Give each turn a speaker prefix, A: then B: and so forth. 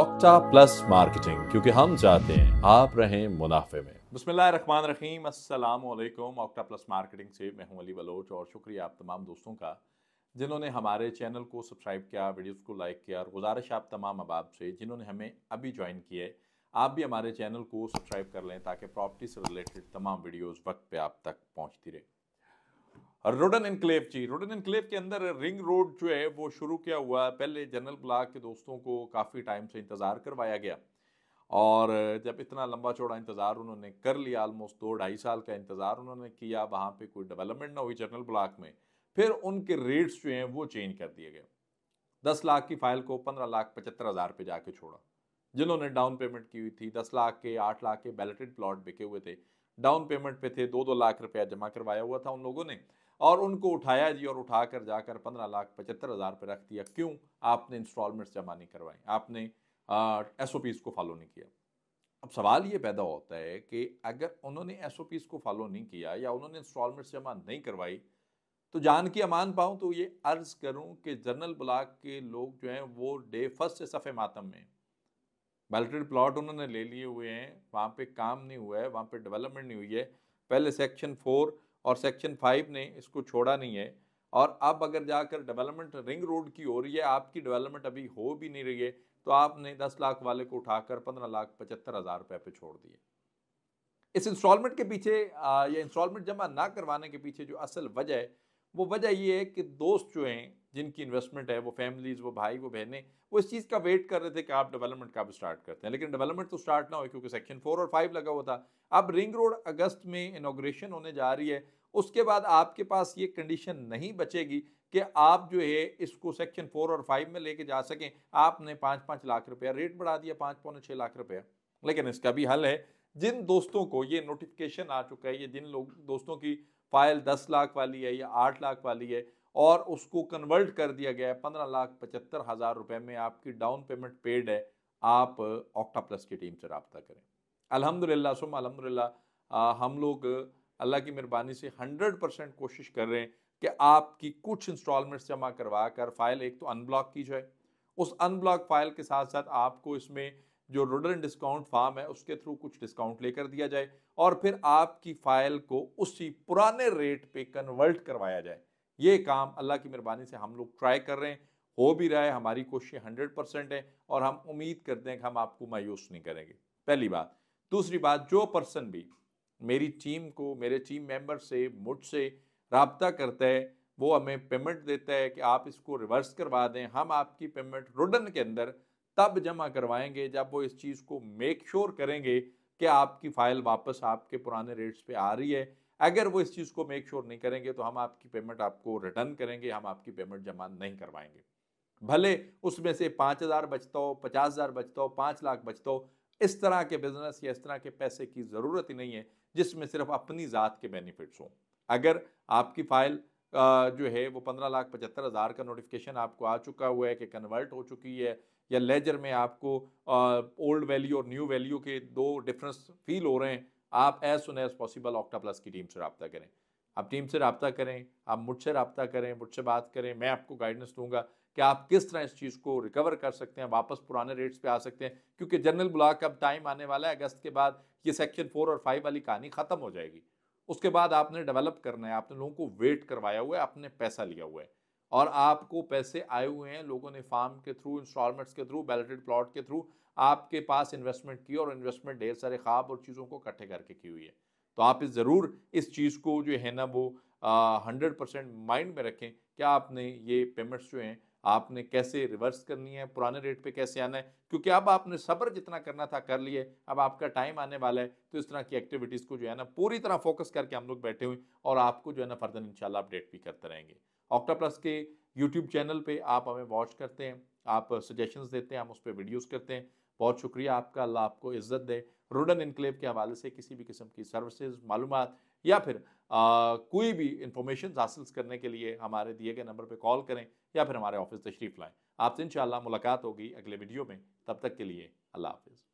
A: octa plus marketing क्योंकि हम चाहते हैं आप रहें मुनाफे में बसमान रहीम असलकम ऑक्टा प्लस मार्केटिंग से मैं हूं अली बलोच और शुक्रिया आप तमाम दोस्तों का जिन्होंने हमारे चैनल को सब्सक्राइब किया वीडियोस को लाइक किया और गुजारिश आप तमाम अबाब से जिन्होंने हमें अभी ज्वाइन किए आप भी हमारे चैनल को सब्सक्राइब कर लें ताकि प्रॉपर्टी से रिलेटेड तमाम वीडियोस वक्त पे आप तक पहुंचती रहे रोडन इनक्लेव जी रोडन इनक्लेव के अंदर रिंग रोड जो है वो शुरू किया हुआ है पहले जनरल ब्लाक के दोस्तों को काफ़ी टाइम से इंतज़ार करवाया गया और जब इतना लंबा चौड़ा इंतज़ार उन्होंने कर लिया आलमोस्ट दो ढाई साल का इंतज़ार उन्होंने किया वहाँ पे कोई डेवलपमेंट ना हुई जनरल ब्लॉक में फिर उनके रेट्स जो हैं वो चेंज कर दिए गए दस लाख की फ़ाइल को पंद्रह लाख पचहत्तर हज़ार पे जाके छोड़ा जिन्होंने डाउन पेमेंट की हुई थी दस लाख के आठ लाख के बैलेटेड प्लॉट बिके हुए थे डाउन पेमेंट पे थे दो दो लाख रुपया जमा करवाया हुआ था उन लोगों ने और उनको उठाया जी और उठा कर जाकर पंद्रह लाख पचहत्तर हज़ार पर रख दिया क्यों आपने इंस्टॉलमेंट्स जमा नहीं करवाई आपने एस ओ पीज़ को फॉलो नहीं किया अब सवाल ये पैदा होता है कि अगर उन्होंने एस ओ पीज़ को फॉलो नहीं किया या उन्होंने इंस्टॉलमेंट्स जमा नहीं करवाई तो जान की अमान पाऊँ तो ये अर्ज़ करूँ कि जनरल ब्लाक के लोग जो हैं वो डे फर्स्ट से सफ़े मातम में बेल्टेड प्लॉट उन्होंने ले लिए हुए हैं वहाँ पे काम नहीं हुआ है वहाँ पे डेवलपमेंट नहीं हुई है पहले सेक्शन फोर और सेक्शन फाइव ने इसको छोड़ा नहीं है और अब अगर जाकर डेवलपमेंट रिंग रोड की हो रही है आपकी डेवलपमेंट अभी हो भी नहीं रही है तो आपने दस लाख वाले को उठाकर पंद्रह लाख पचहत्तर हज़ार रुपये पे छोड़ दिए इस इंस्टॉलमेंट के पीछे या इंस्टॉलमेंट जमा ना करवाने के पीछे जो असल वजह है वो वजह ये है कि दोस्त जो हैं जिनकी इन्वेस्टमेंट है वो फैमिलीज वो भाई वो बहनें वो इस चीज़ का वेट कर रहे थे कि आप डेवलपमेंट कब स्टार्ट करते हैं लेकिन डेवलपमेंट तो स्टार्ट ना हो क्योंकि सेक्शन फोर और फाइव लगा हुआ था अब रिंग रोड अगस्त में इनाग्रेशन होने जा रही है उसके बाद आपके पास ये कंडीशन नहीं बचेगी कि आप जो है इसको सेक्शन फोर और फाइव में लेके जा सकें आपने पाँच पाँच लाख रुपया रेट बढ़ा दिया पाँच पौने छः लाख रुपया लेकिन इसका भी हल है जिन दोस्तों को ये नोटिफिकेशन आ चुका है ये जिन लोग दोस्तों की फाइल दस लाख वाली है या आठ लाख वाली है और उसको कन्वर्ट कर दिया गया है पंद्रह लाख पचहत्तर हज़ार रुपये में आपकी डाउन पेमेंट पेड है आप ऑक्टा प्लस की टीम से रबता करें अलहमदिल्ला सुम अलहमदिल्ला हम लोग अल्लाह की मेहरबानी से हंड्रेड परसेंट कोशिश कर रहे हैं कि आपकी कुछ इंस्टॉलमेंट्स जमा करवा कर फ़ाइल एक तो अनब्लॉक की जाए उस अनब्लॉक फ़ाइल के साथ साथ आपको इसमें जो रोडर डिस्काउंट फार्म है उसके थ्रू कुछ डिस्काउंट लेकर दिया जाए और फिर आपकी फाइल को उसी पुराने रेट पे कन्वर्ट करवाया जाए ये काम अल्लाह की मेहरबानी से हम लोग ट्राई कर रहे हैं हो भी रहा है हमारी कोशिश हंड्रेड परसेंट है और हम उम्मीद करते हैं कि हम आपको मायूस नहीं करेंगे पहली बात दूसरी बात जो पर्सन भी मेरी टीम को मेरे टीम मेंबर से मुझसे रबता करता है वो हमें पेमेंट देता है कि आप इसको रिवर्स करवा दें हम आपकी पेमेंट रोडन के अंदर तब जमा करवाएंगे जब वो इस चीज़ को मेक श्योर करेंगे कि आपकी फ़ाइल वापस आपके पुराने रेट्स पे आ रही है अगर वो इस चीज़ को मेक श्योर नहीं करेंगे तो हम आपकी पेमेंट आपको रिटर्न करेंगे हम आपकी पेमेंट जमा नहीं करवाएंगे भले उसमें से पाँच हज़ार बचता हो पचास हज़ार बचता हो पाँच लाख बचता हो इस तरह के बिजनेस या इस तरह के पैसे की ज़रूरत ही नहीं है जिसमें सिर्फ अपनी ज़ात के बेनिफिट्स हों अगर आपकी फ़ाइल जो है वो पंद्रह लाख पचहत्तर हज़ार का नोटिफिकेशन आपको आ चुका हुआ है कि कन्वर्ट हो चुकी है या लेजर में आपको ओल्ड वैल्यू और न्यू वैल्यू के दो डिफरेंस फील हो रहे हैं आप as soon as possible Octa plus की टीम से रबता करें आप टीम से रबता करें आप मुझसे रबता करें मुझसे बात करें मैं आपको गाइडेंस दूंगा कि आप किस तरह इस चीज़ को रिकवर कर सकते हैं वापस पुराने रेट्स पे आ सकते हैं क्योंकि जनरल ब्लॉक अब टाइम आने वाला है अगस्त के बाद ये सेक्शन फोर और फाइव वाली कहानी ख़त्म हो जाएगी उसके बाद आपने डेवलप करना है आपने लोगों को वेट करवाया हुआ है आपने पैसा लिया हुआ है और आपको पैसे आए हुए हैं लोगों ने फार्म के थ्रू इंस्टॉलमेंट्स के थ्रू बैलेटेड प्लॉट के थ्रू आपके पास इन्वेस्टमेंट की और इन्वेस्टमेंट ढेर सारे ख्वाब और चीज़ों को इकट्ठे करके की हुई है तो आप इस ज़रूर इस चीज़ को जो है ना वो हंड्रेड परसेंट माइंड में रखें क्या आपने ये पेमेंट्स जो हैं आपने कैसे रिवर्स करनी है पुराने रेट पे कैसे आना है क्योंकि अब आपने सब्र जितना करना था कर लिए अब आपका टाइम आने वाला है तो इस तरह की एक्टिविटीज़ को जो है ना पूरी तरह फोकस करके हम लोग बैठे हुए और आपको जो है ना फर्दर इंशाल्लाह अपडेट भी करते रहेंगे ऑक्टा प्लस के यूट्यूब चैनल पे आप हमें वॉच करते हैं आप सजेशंस देते हैं हम उस पर वीडियोज़ करते हैं बहुत शुक्रिया आपका अल्लाह आपको इज़्ज़त दे रोडन इनकलेव के हवाले से किसी भी किस्म की सर्विसेज मालूम या फिर आ, कोई भी इंफॉर्मेशन हासिल करने के लिए हमारे दिए गए नंबर पर कॉल करें या फिर हमारे ऑफिस तशरीफ़ लाएँ आपसे इन मुलाकात होगी अगले वीडियो में तब तक के लिए अल्लाह हाफिज़